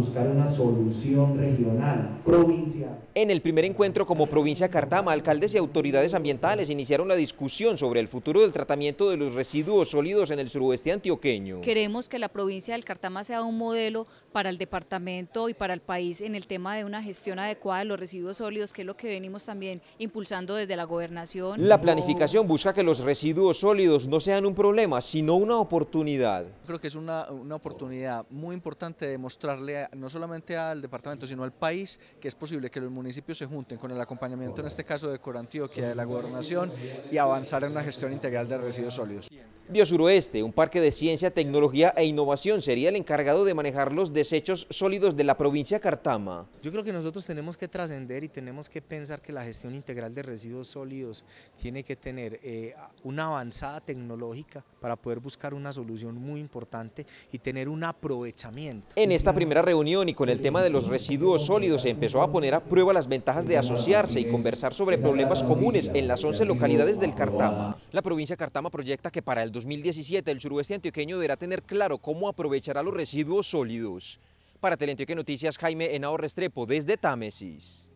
buscar una solución regional, provincial. En el primer encuentro como provincia Cartama, alcaldes y autoridades ambientales iniciaron la discusión sobre el futuro del tratamiento de los residuos sólidos en el suroeste antioqueño. Queremos que la provincia del Cartama sea un modelo para el departamento y para el país en el tema de una gestión adecuada de los residuos sólidos, que es lo que venimos también impulsando desde la gobernación. La planificación busca que los residuos sólidos no sean un problema, sino una oportunidad. Creo que es una, oportunidad muy importante de mostrarle no solamente al departamento, sino al país, que es posible que los municipios se junten con el acompañamiento, en este caso de Corantioquia, de la gobernación, y avanzar en una gestión integral de residuos sólidos. Biosuroeste, un parque de ciencia, tecnología e innovación, sería el encargado de manejar los desechos sólidos de la provincia Cartama. Yo creo que nosotros tenemos que trascender y tenemos que pensar que la gestión integral de residuos sólidos tiene que tener eh, una avanzada tecnológica para poder buscar una solución muy importante y tener un aprovechamiento. En esta primera reunión y con el tema de los residuos sólidos se empezó a poner a prueba las ventajas de asociarse y conversar sobre problemas comunes en las 11 localidades del Cartama. La provincia Cartama proyecta que para el 2017, el suroeste antioqueño deberá tener claro cómo aprovechará los residuos sólidos. Para Telentioque Noticias, Jaime Henao Restrepo, desde Támesis.